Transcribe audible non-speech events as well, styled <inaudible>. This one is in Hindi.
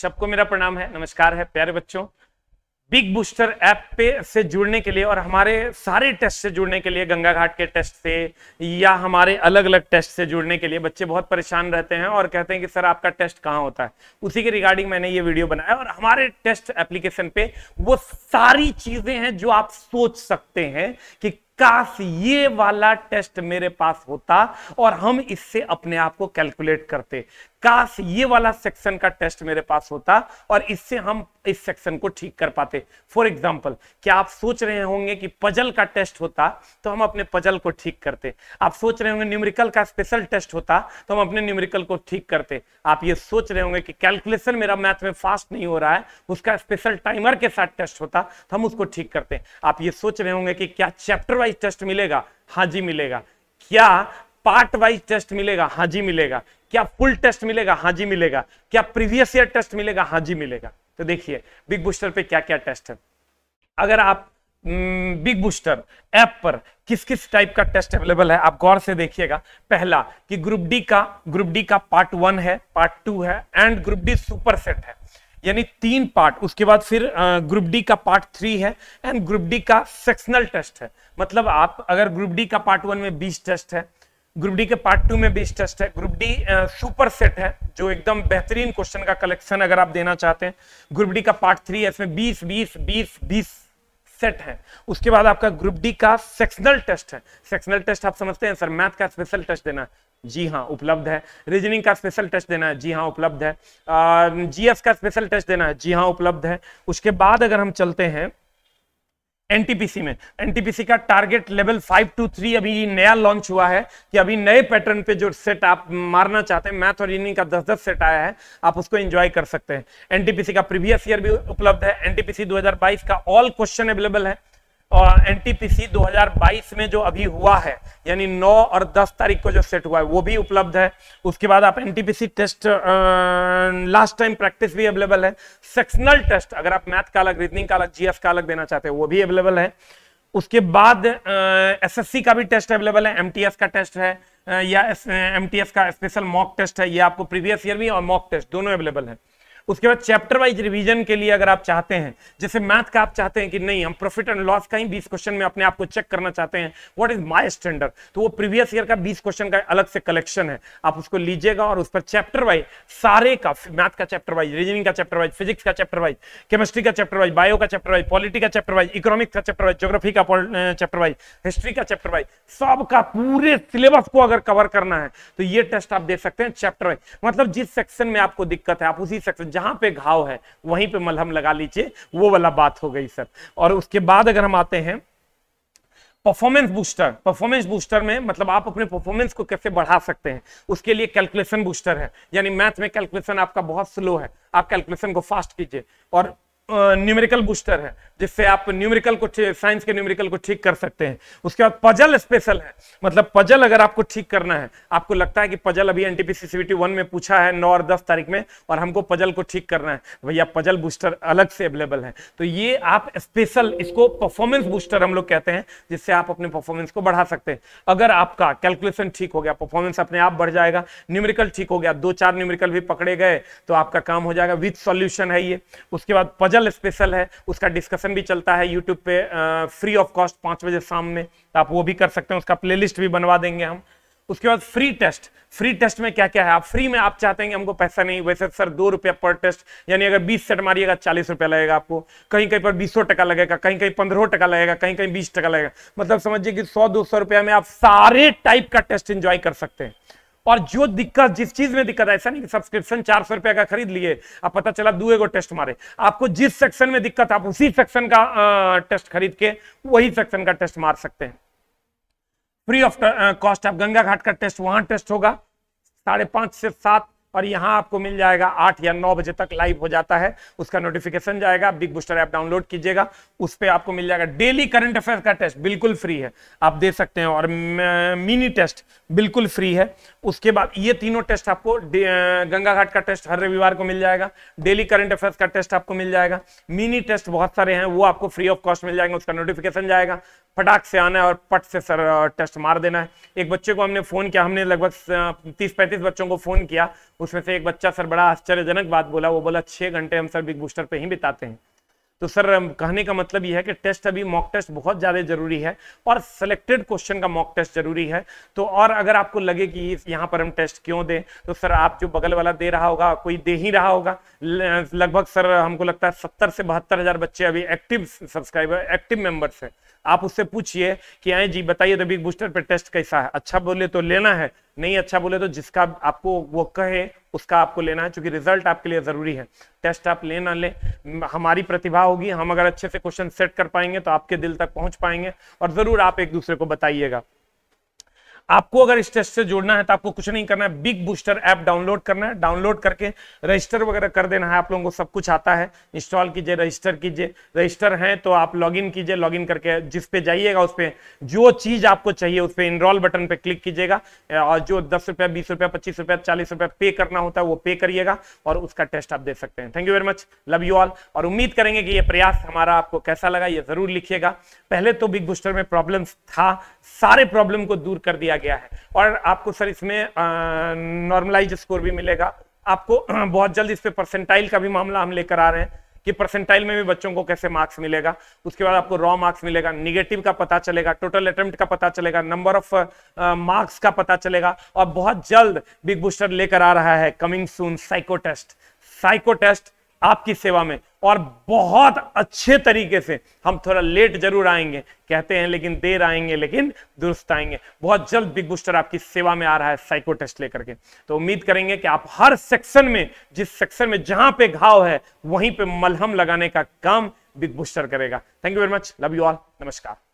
सबको मेरा प्रणाम है नमस्कार है प्यारे बच्चों बिग बूस्टर ऐप पे से जुड़ने के लिए और हमारे सारे टेस्ट से जुड़ने के लिए गंगा घाट के टेस्ट से या हमारे अलग अलग टेस्ट से जुड़ने के लिए बच्चे बहुत परेशान रहते हैं और कहते हैं कि सर आपका टेस्ट कहाँ होता है उसी के रिगार्डिंग मैंने ये वीडियो बनाया और हमारे टेस्ट एप्लीकेशन पे वो सारी चीजें हैं जो आप सोच सकते हैं कि काश ये वाला टेस्ट मेरे पास होता और हम इससे अपने आप को कैलकुलेट करते काश ये वाला सेक्शन का टेस्ट मेरे पास होता और इससे हम इस सेक्शन को ठीक कर पाते फॉर एग्जाम्पल क्या आप सोच रहे होंगे कि पजल का टेस्ट होता तो हम अपने पजल को ठीक करते आप सोच रहे होंगे न्यूमेरिकल का स्पेशल टेस्ट होता तो हम अपने न्यूमेरिकल को ठीक करते आप ये सोच रहे होंगे कि कैलकुलेशन मेरा मैथ में फास्ट नहीं हो रहा है उसका स्पेशल टाइमर के साथ टेस्ट होता तो हम उसको ठीक करते आप ये सोच रहे होंगे कि क्या चैप्टर वाइज टेस्ट मिलेगा हाँ जी मिलेगा क्या पार्ट वाइज टेस्ट मिलेगा हाँ जी मिलेगा क्या फुल टेस्ट मिलेगा हाँ जी मिलेगा क्या प्रीवियस ईयर टेस्ट मिलेगा हाँ जी मिलेगा तो देखिए बिग बूस्टर पे क्या क्या टेस्ट है अगर आप बिग बूस्टर ऐप पर किस किस टाइप का टेस्ट अवेलेबल है आप गौर से देखिएगा पहला कि ग्रुप डी का ग्रुप डी का पार्ट वन है पार्ट टू है and group D super set है यानी तीन पार्ट उसके बाद फिर ग्रुप डी का पार्ट थ्री है एंड ग्रुप डी का सेक्शनल टेस्ट है मतलब आप अगर ग्रुप डी का पार्ट वन में बीस टेस्ट है ग्रुप डी के पार्ट टू में बेस्ट टेस्ट है ग्रुप डी सुपर सेट है जो एकदम बेहतरीन क्वेश्चन का कलेक्शन अगर आप देना चाहते हैं ग्रुप डी का पार्ट थ्री है इसमें बीस बीस बीस बीस सेट है उसके बाद आपका ग्रुप डी का सेक्शनल टेस्ट है सेक्शनल टेस्ट आप समझते हैं सर मैथ का स्पेशल टेस्ट देना है जी हाँ उपलब्ध है रीजनिंग का स्पेशल टेस्ट देना है जी हाँ उपलब्ध है जीएस का स्पेशल टेस्ट देना है जी हाँ उपलब्ध है उसके बाद अगर हम चलते हैं एनटीपीसी में एनटीपीसी का target level five two three अभी नया लॉन्च हुआ है कि अभी नए पैटर्न पे जो सेट आप मारना चाहते हैं मैथ और इनिंग का दस दस सेट आया है आप उसको एंजॉय कर सकते हैं एनटीपीसी का प्रीवियस ईयर भी उपलब्ध है एनटीपीसी 2022 का ऑल क्वेश्चन अवेलेबल है एनटीपीसी 2022 में जो अभी हुआ है यानी 9 और 10 तारीख को जो सेट हुआ है वो भी उपलब्ध है उसके बाद आप NTPC test last time practice भी अवेलेबल है सेक्शनल टेस्ट अगर आप मैथ का अलग रीजनिंग का अलग जीएस का अलग देना चाहते हैं वो भी अवेलेबल है उसके बाद एसएससी का भी टेस्ट अवेलेबल है एमटीएस का टेस्ट है या एमटीएस का स्पेशल मॉक टेस्ट है ये आपको प्रीवियस ईयर भी और मॉक टेस्ट दोनों अवेलेबल है उसके बाद चैप्टर वाइज रिवीजन के लिए अगर आप चाहते हैं जैसे मैथ का आप चाहते हैं कि नहीं हम प्रॉफिट एंड लॉस का ही बीस क्वेश्चन में अपने आप को चेक करना चाहते हैं व्हाट इज माय स्टैंडर्ड तो वो प्रीवियस ईयर का बीस क्वेश्चन का अलग से कलेक्शन है आप उसको लीजिएगा और उस पर चैप्टर वाइज सारे का मैथ का चैप्टर वाइज रीजनिंग का चैप्टर वाइज फिजिक्स का चैप्टर वाइज केमिस्ट्री का चैप्टर वाइज बायो का चैप्टर वाइज पॉलिटी का चैप्टर वाइज इकोनॉमिक्स का चैप्टर वाइज जोग्राफी का चैप्टर वाइज हिस्ट्री का चैप्टर वाइज सब का पूरे सिलेबस को अगर कवर करना है तो ये टेस्ट आप दे सकते हैं चैप्टर वाइज मतलब जिस सेक्शन में आपको दिक्कत है आप उसी सेक्शन जहां पे घाव है वहीं पे मलहम लगा लीजिए वो वाला बात हो गई सर और उसके बाद अगर हम आते हैं परफॉर्मेंस बूस्टर परफॉर्मेंस बूस्टर में मतलब आप अपने परफॉर्मेंस को कैसे बढ़ा सकते हैं उसके लिए कैलकुलेशन बूस्टर है यानी मैथ में कैलकुलेशन आपका बहुत स्लो है आप कैलकुलेशन को फास्ट कीजिए और न्यूमेरिकल बूस्टर है जिससे आप न्यूमेरिकल को साइंस के न्यूमेरिकल को ठीक कर सकते हैं उसके बाद पजल स्पेशल है मतलब पजल अगर आपको ठीक करना है आपको लगता है कि पजल अभी एनटीपीसी सीबीटी वन में पूछा है नौ और दस तारीख में और हमको पजल को ठीक करना है भैया पजल बूस्टर अलग से अवेलेबल है तो ये आप स्पेशल इसको परफॉर्मेंस बूस्टर हम लोग कहते हैं जिससे आप अपने परफॉर्मेंस को बढ़ा सकते हैं अगर आपका कैलकुलेशन ठीक हो गया परफॉर्मेंस अपने आप बढ़ जाएगा न्यूमेरिकल ठीक हो गया दो चार न्यूमेरिकल भी पकड़े गए तो आपका काम हो जाएगा विथ सोल्यूशन है ये उसके बाद पजल मेडिकल स्पेशल है उसका डिस्कशन भी चलता है यूट्यूब पे फ्री ऑफ कॉस्ट पांच बजे शाम में तो आप वो भी कर सकते हैं उसका प्ले भी बनवा देंगे हम उसके बाद फ्री टेस्ट फ्री टेस्ट में क्या क्या है आप फ्री में आप चाहते हैं कि हमको पैसा नहीं वैसे सर दो रुपया पर टेस्ट यानी अगर बीस सेट मारिएगा चालीस रुपया लगेगा आपको कहीं कहीं पर बीसों टका लगेगा कहीं कहीं पंद्रह टका लगेगा कहीं कहीं बीस टका लगेगा मतलब समझिए कि सौ दो सौ रुपया में आप सारे टाइप का टेस्ट इंजॉय कर सकते हैं और जो दिक्कत जिस चीज में दिक्कत है ऐसा नहीं कि सब्सक्रिप्शन चार सौ रुपए का खरीद लिए अब पता चला दुए को टेस्ट मारे आपको जिस सेक्शन में दिक्कत आप उसी सेक्शन का आ, टेस्ट खरीद के वही सेक्शन का टेस्ट मार सकते हैं फ्री ऑफ कॉस्ट आप गंगा घाट का टेस्ट वहां टेस्ट होगा साढ़े पांच से सात और यहाँ आपको मिल जाएगा आठ या नौ बजे तक लाइव हो जाता है उसका नोटिफिकेशन जाएगा बिग बूस्टर ऐप डाउनलोड कीजिएगा उस पर आपको मिल जाएगा डेली करंट अफेयर का टेस्ट बिल्कुल फ्री है आप दे सकते हैं और मिनी टेस्ट बिल्कुल फ्री है उसके बाद ये तीनों टेस्ट आपको गंगा घाट का टेस्ट हर रविवार को मिल जाएगा डेली करंट अफेयर का टेस्ट आपको मिल जाएगा मिनी टेस्ट बहुत सारे हैं वो आपको फ्री ऑफ कॉस्ट मिल जाएंगे उसका नोटिफिकेशन जाएगा फटाक से आना है और पट से सर टेस्ट मार देना है एक बच्चे को हमने फोन किया हमने लगभग तीस पैंतीस बच्चों को फोन किया उसमें से एक बच्चा सर बड़ा आश्चर्यजनक बात बोला वो बोला छह घंटे हम सर बिग बूस्टर पे ही बिताते हैं तो सर कहने का मतलब यह है कि टेस्ट अभी मॉक टेस्ट बहुत ज़्यादा जरूरी है और सिलेक्टेड क्वेश्चन का मॉक टेस्ट जरूरी है तो और अगर आपको लगे कि यहाँ पर हम टेस्ट क्यों दें तो सर आप जो बगल वाला दे रहा होगा कोई दे ही रहा होगा लगभग सर हमको लगता है सत्तर से बहत्तर हज़ार बच्चे अभी एक्टिव सब्सक्राइबर एक्टिव मेंबर्स हैं आप उससे पूछिए कि आए जी बताइए तो बिग बूस्टर पे टेस्ट कैसा है अच्छा बोले तो लेना है नहीं अच्छा बोले तो जिसका आपको वो कहे उसका आपको लेना है क्योंकि रिजल्ट आपके लिए जरूरी है टेस्ट आप ले ना ले हमारी प्रतिभा होगी हम अगर अच्छे से क्वेश्चन सेट कर पाएंगे तो आपके दिल तक पहुंच पाएंगे और जरूर आप एक दूसरे को बताइएगा आपको अगर इस टेस्ट से जोड़ना है तो आपको कुछ नहीं करना है बिग बूस्टर ऐप डाउनलोड करना है डाउनलोड करके रजिस्टर वगैरह कर देना है आप लोगों को सब कुछ आता है इंस्टॉल कीजिए रजिस्टर कीजिए रजिस्टर हैं तो आप लॉगिन कीजिए लॉगिन करके जिस पे जाइएगा उस पर जो चीज आपको चाहिए उस पर इनरोल बटन पे क्लिक कीजिएगा और जो दस रुपया बीस रुपया पच्चीस रुपया चालीस रुपया पे करना होता है वो पे करिएगा और उसका टेस्ट आप दे सकते हैं thank you very much love you all और उम्मीद करेंगे कि ये प्रयास हमारा आपको कैसा लगा ये जरूर लिखिएगा पहले तो बिग बूस्टर में प्रॉब्लम था सारे प्रॉब्लम को दूर कर दिया गया है और आपको सर इसमें नॉर्मलाइज स्कोर भी मिलेगा आपको <clears throat> बहुत जल्द इस पे परसेंटाइल का भी मामला हम लेकर आ रहे हैं कि परसेंटाइल में भी बच्चों को कैसे मार्क्स मिलेगा उसके बाद आपको रॉ मार्क्स मिलेगा निगेटिव का पता चलेगा टोटल अटेम्प्ट का पता चलेगा नंबर ऑफ मार्क्स का पता चलेगा और बहुत जल्द बिग बूस्टर लेकर आ रहा है coming soon psycho test psycho test आपकी सेवा में और बहुत अच्छे तरीके से हम थोड़ा लेट जरूर आएंगे कहते हैं लेकिन देर आएंगे लेकिन दुरुस्त आएंगे बहुत जल्द बिग बूस्टर आपकी सेवा में आ रहा है साइको टेस्ट लेकर के तो उम्मीद करेंगे कि आप हर सेक्शन में जिस सेक्शन में जहां पे घाव है वहीं पे मलहम लगाने का काम बिग बूस्टर करेगा thank you very much love you all नमस्कार